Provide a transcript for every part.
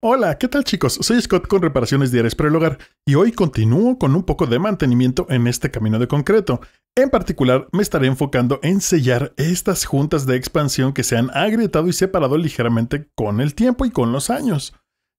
Hola, ¿qué tal chicos? Soy Scott con Reparaciones Diarias para el Hogar y hoy continúo con un poco de mantenimiento en este camino de concreto. En particular, me estaré enfocando en sellar estas juntas de expansión que se han agrietado y separado ligeramente con el tiempo y con los años.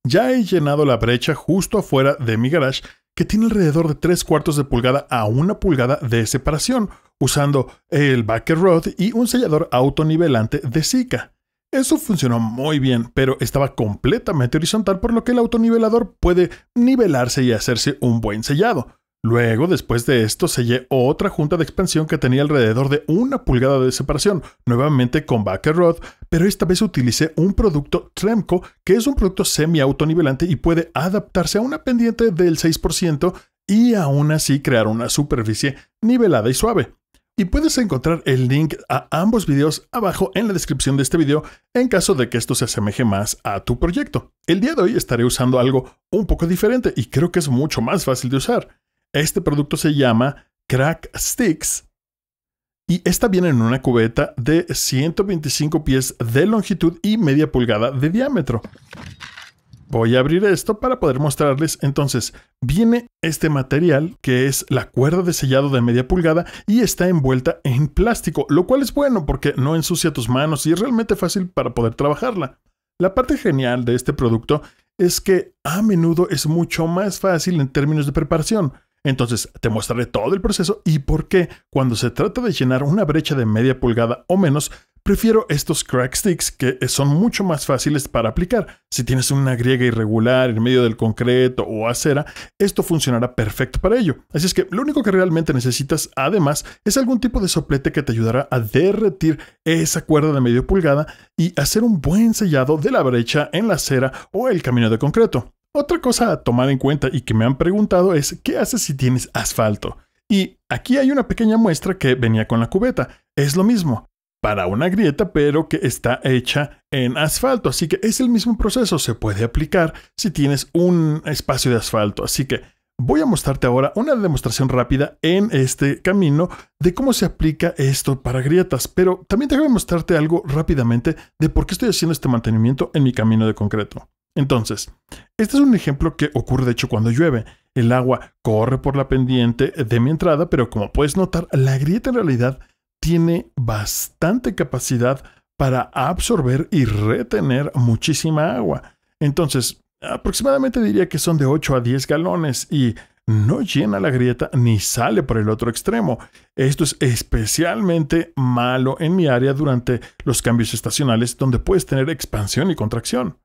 Ya he llenado la brecha justo afuera de mi garage que tiene alrededor de 3 cuartos de pulgada a 1 pulgada de separación, usando el Backer Rod y un sellador autonivelante de Sika. Eso funcionó muy bien, pero estaba completamente horizontal por lo que el autonivelador puede nivelarse y hacerse un buen sellado. Luego, después de esto, sellé otra junta de expansión que tenía alrededor de una pulgada de separación, nuevamente con Backer Rod, pero esta vez utilicé un producto Tremco, que es un producto semi-autonivelante y puede adaptarse a una pendiente del 6% y aún así crear una superficie nivelada y suave y puedes encontrar el link a ambos videos abajo en la descripción de este video en caso de que esto se asemeje más a tu proyecto. El día de hoy estaré usando algo un poco diferente y creo que es mucho más fácil de usar. Este producto se llama Crack Sticks y está viene en una cubeta de 125 pies de longitud y media pulgada de diámetro. Voy a abrir esto para poder mostrarles. Entonces, viene este material que es la cuerda de sellado de media pulgada y está envuelta en plástico, lo cual es bueno porque no ensucia tus manos y es realmente fácil para poder trabajarla. La parte genial de este producto es que a menudo es mucho más fácil en términos de preparación. Entonces te mostraré todo el proceso y por qué cuando se trata de llenar una brecha de media pulgada o menos, prefiero estos crack sticks que son mucho más fáciles para aplicar. Si tienes una griega irregular en medio del concreto o acera, esto funcionará perfecto para ello. Así es que lo único que realmente necesitas además es algún tipo de soplete que te ayudará a derretir esa cuerda de media pulgada y hacer un buen sellado de la brecha en la acera o el camino de concreto. Otra cosa a tomar en cuenta y que me han preguntado es ¿qué haces si tienes asfalto? Y aquí hay una pequeña muestra que venía con la cubeta. Es lo mismo, para una grieta, pero que está hecha en asfalto. Así que es el mismo proceso, se puede aplicar si tienes un espacio de asfalto. Así que voy a mostrarte ahora una demostración rápida en este camino de cómo se aplica esto para grietas. Pero también te voy a mostrarte algo rápidamente de por qué estoy haciendo este mantenimiento en mi camino de concreto. Entonces, este es un ejemplo que ocurre de hecho cuando llueve. El agua corre por la pendiente de mi entrada, pero como puedes notar, la grieta en realidad tiene bastante capacidad para absorber y retener muchísima agua. Entonces, aproximadamente diría que son de 8 a 10 galones y no llena la grieta ni sale por el otro extremo. Esto es especialmente malo en mi área durante los cambios estacionales donde puedes tener expansión y contracción.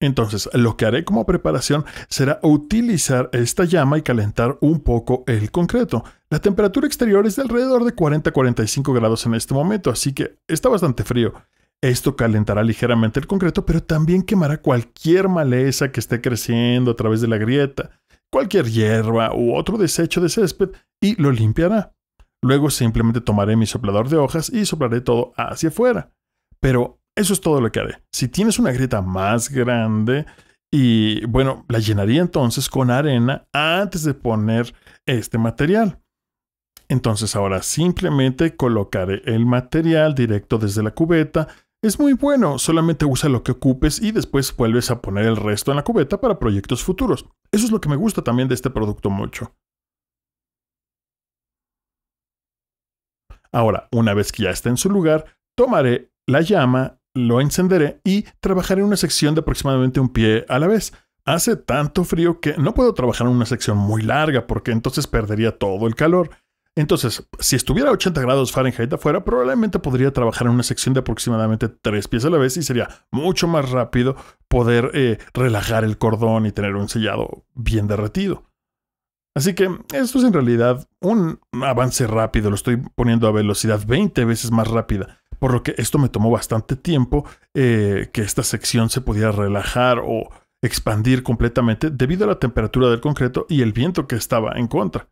Entonces, lo que haré como preparación será utilizar esta llama y calentar un poco el concreto. La temperatura exterior es de alrededor de 40-45 grados en este momento, así que está bastante frío. Esto calentará ligeramente el concreto, pero también quemará cualquier maleza que esté creciendo a través de la grieta, cualquier hierba u otro desecho de césped y lo limpiará. Luego simplemente tomaré mi soplador de hojas y soplaré todo hacia afuera. Pero eso es todo lo que haré. Si tienes una grieta más grande y bueno, la llenaría entonces con arena antes de poner este material. Entonces ahora simplemente colocaré el material directo desde la cubeta. Es muy bueno, solamente usa lo que ocupes y después vuelves a poner el resto en la cubeta para proyectos futuros. Eso es lo que me gusta también de este producto mucho. Ahora, una vez que ya está en su lugar, tomaré la llama lo encenderé y trabajaré en una sección de aproximadamente un pie a la vez. Hace tanto frío que no puedo trabajar en una sección muy larga porque entonces perdería todo el calor. Entonces, si estuviera a 80 grados Fahrenheit afuera, probablemente podría trabajar en una sección de aproximadamente tres pies a la vez y sería mucho más rápido poder eh, relajar el cordón y tener un sellado bien derretido. Así que esto es en realidad un avance rápido, lo estoy poniendo a velocidad 20 veces más rápida por lo que esto me tomó bastante tiempo eh, que esta sección se pudiera relajar o expandir completamente debido a la temperatura del concreto y el viento que estaba en contra.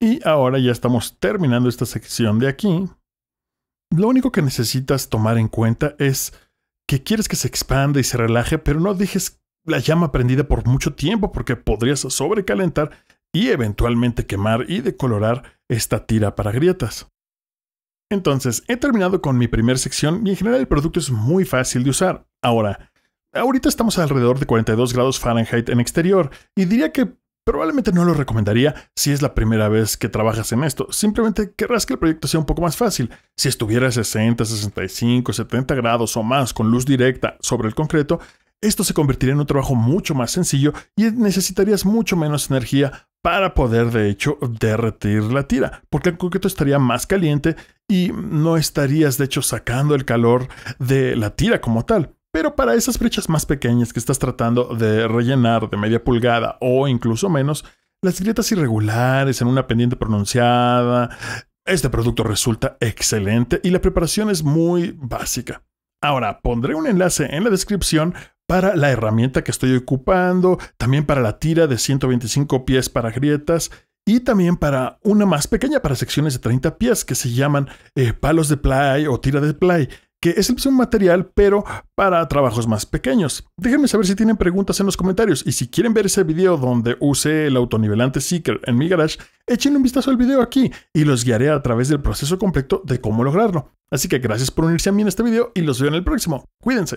Y ahora ya estamos terminando esta sección de aquí. Lo único que necesitas tomar en cuenta es que quieres que se expanda y se relaje, pero no dejes la llama prendida por mucho tiempo porque podrías sobrecalentar y eventualmente quemar y decolorar esta tira para grietas. Entonces, he terminado con mi primera sección y en general el producto es muy fácil de usar. Ahora, ahorita estamos alrededor de 42 grados Fahrenheit en exterior y diría que probablemente no lo recomendaría si es la primera vez que trabajas en esto. Simplemente querrás que el proyecto sea un poco más fácil. Si estuviera a 60, 65, 70 grados o más con luz directa sobre el concreto, esto se convertiría en un trabajo mucho más sencillo y necesitarías mucho menos energía para poder de hecho derretir la tira, porque el concreto estaría más caliente y no estarías de hecho sacando el calor de la tira como tal. Pero para esas brechas más pequeñas que estás tratando de rellenar de media pulgada o incluso menos, las grietas irregulares en una pendiente pronunciada, este producto resulta excelente y la preparación es muy básica. Ahora, pondré un enlace en la descripción para la herramienta que estoy ocupando, también para la tira de 125 pies para grietas y también para una más pequeña para secciones de 30 pies que se llaman eh, palos de play o tira de play que es el mismo material, pero para trabajos más pequeños. Déjenme saber si tienen preguntas en los comentarios y si quieren ver ese video donde usé el autonivelante Seeker en mi garage, échenle un vistazo al video aquí y los guiaré a través del proceso completo de cómo lograrlo. Así que gracias por unirse a mí en este video y los veo en el próximo. Cuídense.